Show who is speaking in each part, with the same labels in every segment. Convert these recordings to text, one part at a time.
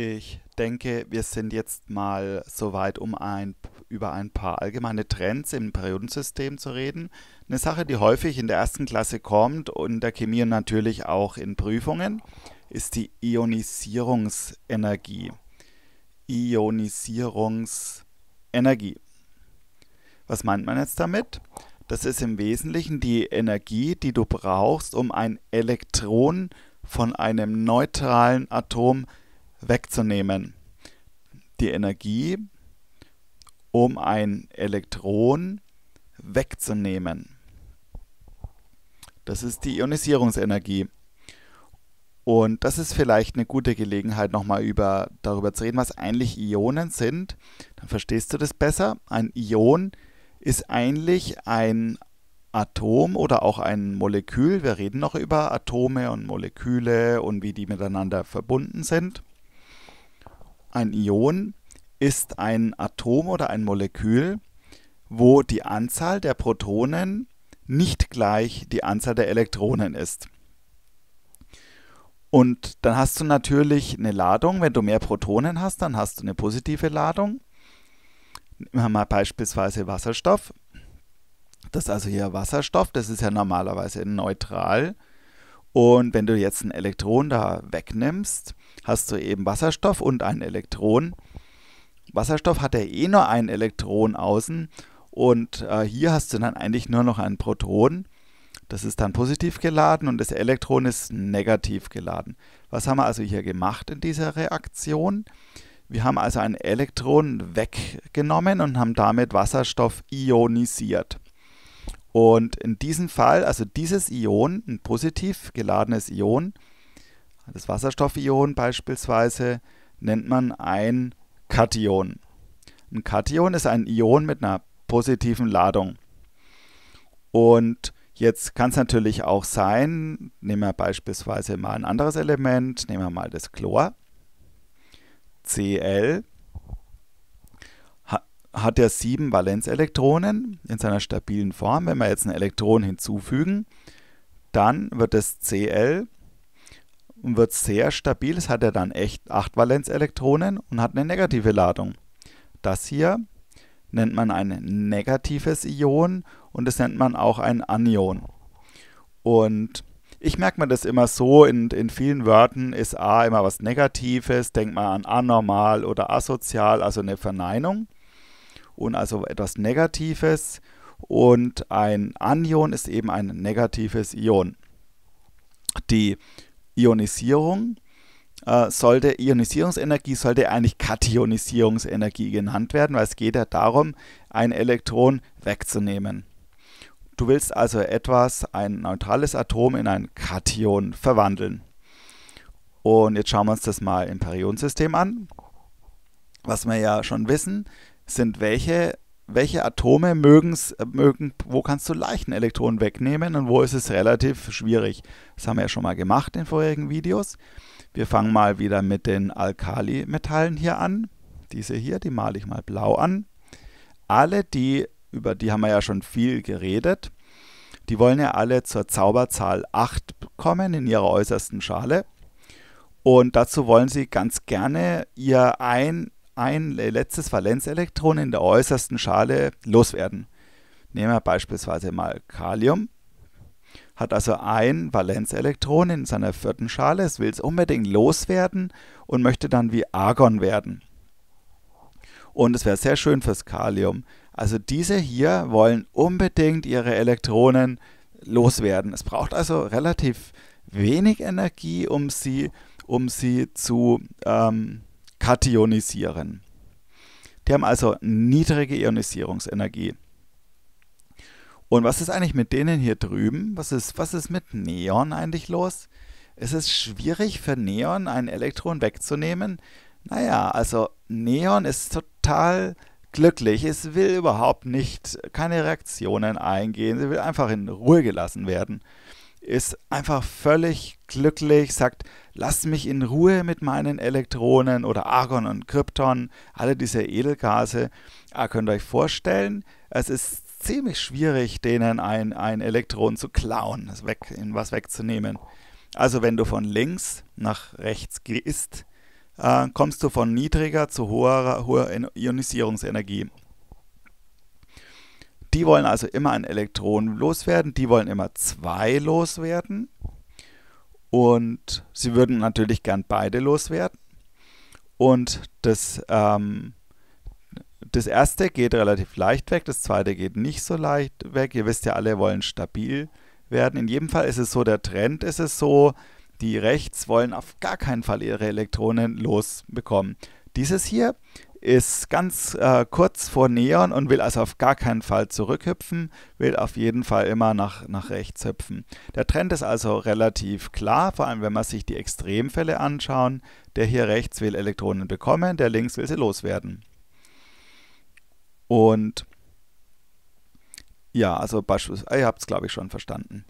Speaker 1: Ich denke, wir sind jetzt mal soweit, um ein, über ein paar allgemeine Trends im Periodensystem zu reden. Eine Sache, die häufig in der ersten Klasse kommt und in der Chemie und natürlich auch in Prüfungen, ist die Ionisierungsenergie. Ionisierungsenergie. Was meint man jetzt damit? Das ist im Wesentlichen die Energie, die du brauchst, um ein Elektron von einem neutralen Atom zu wegzunehmen. Die Energie, um ein Elektron wegzunehmen. Das ist die Ionisierungsenergie. Und das ist vielleicht eine gute Gelegenheit, nochmal über, darüber zu reden, was eigentlich Ionen sind. Dann verstehst du das besser. Ein Ion ist eigentlich ein Atom oder auch ein Molekül. Wir reden noch über Atome und Moleküle und wie die miteinander verbunden sind. Ein Ion ist ein Atom oder ein Molekül, wo die Anzahl der Protonen nicht gleich die Anzahl der Elektronen ist. Und dann hast du natürlich eine Ladung. Wenn du mehr Protonen hast, dann hast du eine positive Ladung. Nehmen Wir mal beispielsweise Wasserstoff. Das ist also hier Wasserstoff, das ist ja normalerweise neutral. Und wenn du jetzt ein Elektron da wegnimmst, hast du eben Wasserstoff und ein Elektron. Wasserstoff hat ja eh nur ein Elektron außen und äh, hier hast du dann eigentlich nur noch ein Proton. Das ist dann positiv geladen und das Elektron ist negativ geladen. Was haben wir also hier gemacht in dieser Reaktion? Wir haben also ein Elektron weggenommen und haben damit Wasserstoff ionisiert. Und in diesem Fall, also dieses Ion, ein positiv geladenes Ion, das Wasserstoffion beispielsweise, nennt man ein Kation. Ein Kation ist ein Ion mit einer positiven Ladung. Und jetzt kann es natürlich auch sein, nehmen wir beispielsweise mal ein anderes Element, nehmen wir mal das Chlor, Cl, hat er sieben Valenzelektronen in seiner stabilen Form. Wenn wir jetzt ein Elektron hinzufügen, dann wird es Cl und wird sehr stabil. Es hat ja dann echt acht Valenzelektronen und hat eine negative Ladung. Das hier nennt man ein negatives Ion und das nennt man auch ein Anion. Und ich merke mir das immer so, in, in vielen Wörtern ist A immer was Negatives, denkt man an anormal oder asozial, also eine Verneinung und also etwas Negatives. Und ein Anion ist eben ein negatives Ion. Die Ionisierung äh, sollte, Ionisierungsenergie sollte eigentlich Kationisierungsenergie genannt werden, weil es geht ja darum, ein Elektron wegzunehmen. Du willst also etwas, ein neutrales Atom, in ein Kation verwandeln. Und jetzt schauen wir uns das mal im Periodensystem an. Was wir ja schon wissen, sind welche, welche Atome mögen's, äh, mögen, wo kannst du leichten Elektronen wegnehmen und wo ist es relativ schwierig. Das haben wir ja schon mal gemacht in vorherigen Videos. Wir fangen mal wieder mit den Alkalimetallen hier an. Diese hier, die male ich mal blau an. Alle die, über die haben wir ja schon viel geredet, die wollen ja alle zur Zauberzahl 8 kommen in ihrer äußersten Schale. Und dazu wollen sie ganz gerne ihr ein ein letztes Valenzelektron in der äußersten Schale loswerden. Nehmen wir beispielsweise mal Kalium, hat also ein Valenzelektron in seiner vierten Schale, es will es unbedingt loswerden und möchte dann wie Argon werden. Und es wäre sehr schön fürs Kalium. Also diese hier wollen unbedingt ihre Elektronen loswerden. Es braucht also relativ wenig Energie, um sie, um sie zu, ähm, kationisieren. Die haben also niedrige Ionisierungsenergie. Und was ist eigentlich mit denen hier drüben? Was ist, was ist mit Neon eigentlich los? Ist es schwierig für Neon ein Elektron wegzunehmen? Naja, also Neon ist total glücklich. Es will überhaupt nicht keine Reaktionen eingehen. Es will einfach in Ruhe gelassen werden ist einfach völlig glücklich, sagt, lasst mich in Ruhe mit meinen Elektronen oder Argon und Krypton, alle diese Edelgase. Ah, könnt ihr euch vorstellen, es ist ziemlich schwierig, denen ein, ein Elektron zu klauen, es weg, in was wegzunehmen. Also wenn du von links nach rechts gehst, äh, kommst du von niedriger zu hoher, hoher Ionisierungsenergie. Die wollen also immer ein Elektron loswerden, die wollen immer zwei loswerden. Und sie würden natürlich gern beide loswerden. Und das, ähm, das erste geht relativ leicht weg, das zweite geht nicht so leicht weg. Ihr wisst ja, alle wollen stabil werden. In jedem Fall ist es so, der Trend ist es so, die rechts wollen auf gar keinen Fall ihre Elektronen losbekommen. Dieses hier ist ganz äh, kurz vor Neon und will also auf gar keinen Fall zurückhüpfen, will auf jeden Fall immer nach, nach rechts hüpfen. Der Trend ist also relativ klar, vor allem wenn man sich die Extremfälle anschauen. Der hier rechts will Elektronen bekommen, der links will sie loswerden. Und ja, also beispielsweise, ihr habt es glaube ich schon verstanden.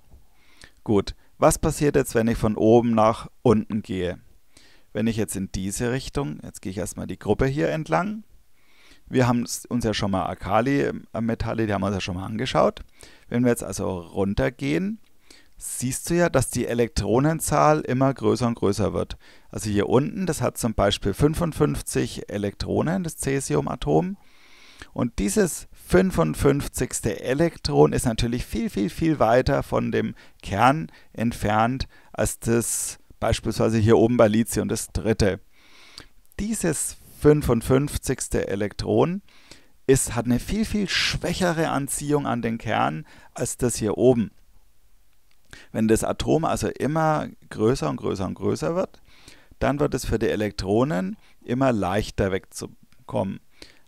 Speaker 1: Gut, was passiert jetzt, wenn ich von oben nach unten gehe? Wenn ich jetzt in diese Richtung, jetzt gehe ich erstmal die Gruppe hier entlang. Wir haben uns ja schon mal akali ähm, metalle die haben wir uns ja schon mal angeschaut. Wenn wir jetzt also runtergehen, siehst du ja, dass die Elektronenzahl immer größer und größer wird. Also hier unten, das hat zum Beispiel 55 Elektronen, das Cäsium-Atom. Und dieses 55. Elektron ist natürlich viel, viel, viel weiter von dem Kern entfernt als das beispielsweise hier oben bei Lithium das dritte. Dieses 55. Elektron ist, hat eine viel, viel schwächere Anziehung an den Kern als das hier oben. Wenn das Atom also immer größer und größer und größer wird, dann wird es für die Elektronen immer leichter wegzukommen.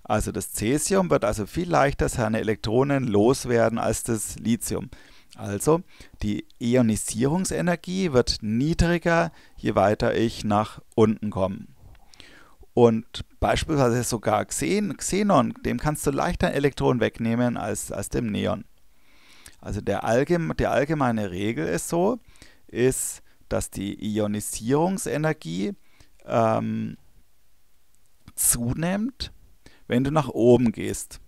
Speaker 1: Also das Cäsium wird also viel leichter seine Elektronen loswerden als das Lithium. Also die Ionisierungsenergie wird niedriger, je weiter ich nach unten komme. Und beispielsweise sogar Xen Xenon, dem kannst du leichter ein Elektron wegnehmen als, als dem Neon. Also der allgeme die allgemeine Regel ist so, ist, dass die Ionisierungsenergie ähm, zunimmt, wenn du nach oben gehst.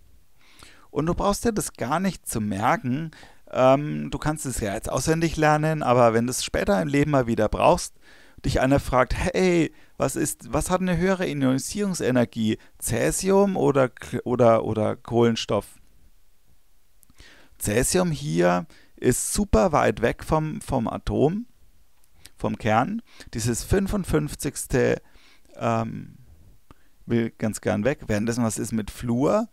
Speaker 1: Und du brauchst dir das gar nicht zu merken, ähm, du kannst es ja jetzt auswendig lernen, aber wenn du es später im Leben mal wieder brauchst, dich einer fragt, hey, was ist, was hat eine höhere Ionisierungsenergie? Cäsium oder, oder, oder Kohlenstoff? Cäsium hier ist super weit weg vom, vom Atom, vom Kern. Dieses 55. Ähm, will ganz gern weg. Währenddessen, was ist mit Fluor?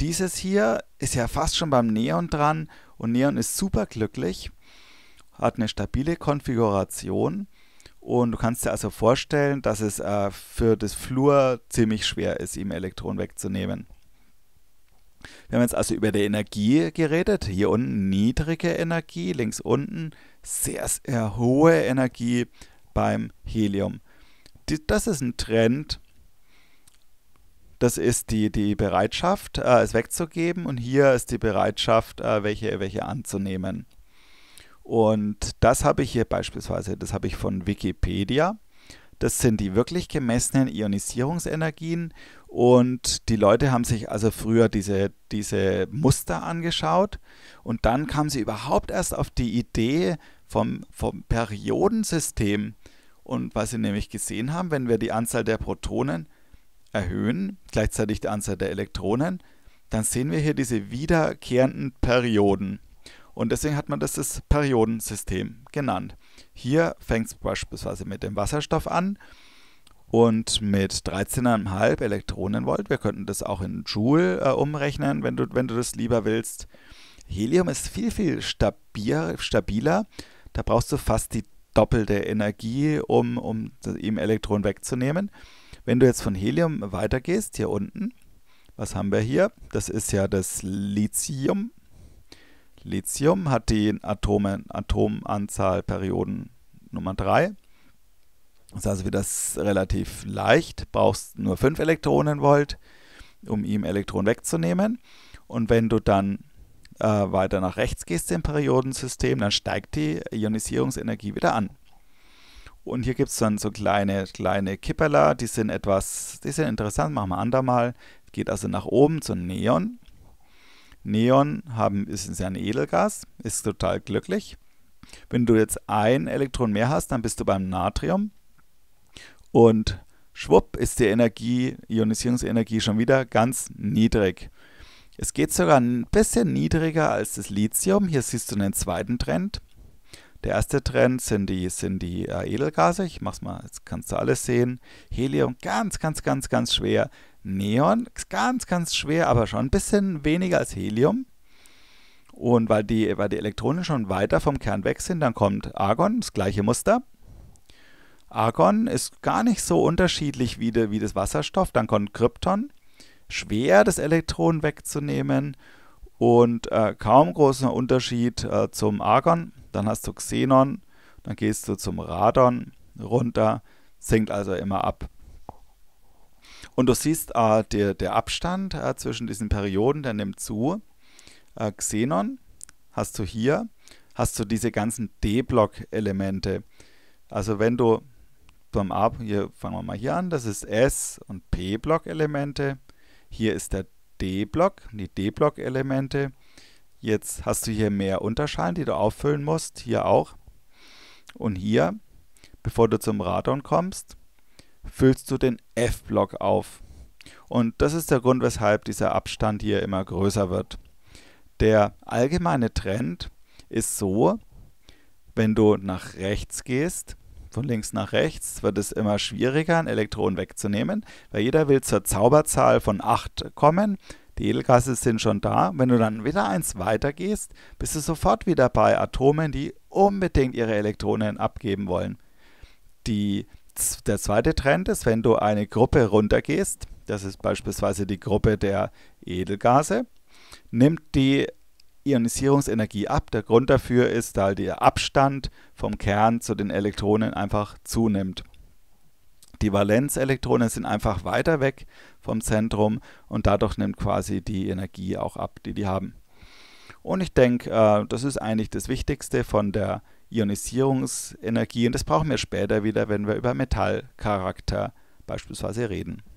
Speaker 1: Dieses hier ist ja fast schon beim Neon dran und Neon ist super glücklich, hat eine stabile Konfiguration und du kannst dir also vorstellen, dass es äh, für das Flur ziemlich schwer ist, ihm Elektronen wegzunehmen. Wir haben jetzt also über die Energie geredet. Hier unten niedrige Energie, links unten sehr, sehr hohe Energie beim Helium. das ist ein Trend, das ist die, die Bereitschaft, äh, es wegzugeben und hier ist die Bereitschaft, äh, welche, welche anzunehmen. Und das habe ich hier beispielsweise, das habe ich von Wikipedia. Das sind die wirklich gemessenen Ionisierungsenergien und die Leute haben sich also früher diese, diese Muster angeschaut und dann kamen sie überhaupt erst auf die Idee vom, vom Periodensystem. Und was sie nämlich gesehen haben, wenn wir die Anzahl der Protonen erhöhen, gleichzeitig die Anzahl der Elektronen, dann sehen wir hier diese wiederkehrenden Perioden. Und deswegen hat man das das Periodensystem genannt. Hier fängt es beispielsweise mit dem Wasserstoff an und mit 13,5 Elektronenvolt. Wir könnten das auch in Joule äh, umrechnen, wenn du, wenn du das lieber willst. Helium ist viel, viel stabil, stabiler. Da brauchst du fast die doppelte Energie, um, um ihm Elektron wegzunehmen. Wenn du jetzt von Helium weitergehst, hier unten, was haben wir hier? Das ist ja das Lithium. Lithium hat die Atome, Atomanzahl Perioden Nummer 3. Das ist also wieder relativ leicht, brauchst nur 5 Elektronenvolt, um ihm Elektronen wegzunehmen. Und wenn du dann äh, weiter nach rechts gehst im Periodensystem, dann steigt die Ionisierungsenergie wieder an. Und hier gibt es dann so kleine, kleine Kipperler, die sind etwas, die sind interessant, machen wir andermal. Geht also nach oben zum Neon. Neon haben, ist ja ein Edelgas, ist total glücklich. Wenn du jetzt ein Elektron mehr hast, dann bist du beim Natrium. Und schwupp ist die Energie, Ionisierungsenergie schon wieder ganz niedrig. Es geht sogar ein bisschen niedriger als das Lithium. Hier siehst du einen zweiten Trend. Der erste Trend sind die, sind die äh, Edelgase. Ich mach's mal, jetzt kannst du alles sehen. Helium ganz, ganz, ganz, ganz schwer. Neon ganz, ganz schwer, aber schon ein bisschen weniger als Helium. Und weil die, weil die Elektronen schon weiter vom Kern weg sind, dann kommt Argon, das gleiche Muster. Argon ist gar nicht so unterschiedlich wie, de, wie das Wasserstoff. Dann kommt Krypton, schwer das Elektron wegzunehmen und äh, kaum großer Unterschied äh, zum Argon. Dann hast du Xenon, dann gehst du zum Radon runter, sinkt also immer ab. Und du siehst, äh, der, der Abstand äh, zwischen diesen Perioden, der nimmt zu. Äh, Xenon hast du hier, hast du diese ganzen D-Block-Elemente. Also wenn du beim A, hier fangen wir mal hier an, das ist S- und P-Block-Elemente. Hier ist der D-Block, die D-Block-Elemente. Jetzt hast du hier mehr Unterschalen, die du auffüllen musst, hier auch. Und hier, bevor du zum Radon kommst, füllst du den F-Block auf. Und das ist der Grund, weshalb dieser Abstand hier immer größer wird. Der allgemeine Trend ist so, wenn du nach rechts gehst, von links nach rechts wird es immer schwieriger, ein Elektron wegzunehmen, weil jeder will zur Zauberzahl von 8 kommen. Die Edelgase sind schon da. Wenn du dann wieder eins weitergehst, bist du sofort wieder bei Atomen, die unbedingt ihre Elektronen abgeben wollen. Die, der zweite Trend ist, wenn du eine Gruppe runtergehst, das ist beispielsweise die Gruppe der Edelgase, nimmt die Ionisierungsenergie ab. Der Grund dafür ist, da der Abstand vom Kern zu den Elektronen einfach zunimmt. Die Valenzelektronen sind einfach weiter weg vom Zentrum und dadurch nimmt quasi die Energie auch ab, die die haben. Und ich denke, äh, das ist eigentlich das Wichtigste von der Ionisierungsenergie und das brauchen wir später wieder, wenn wir über Metallcharakter beispielsweise reden.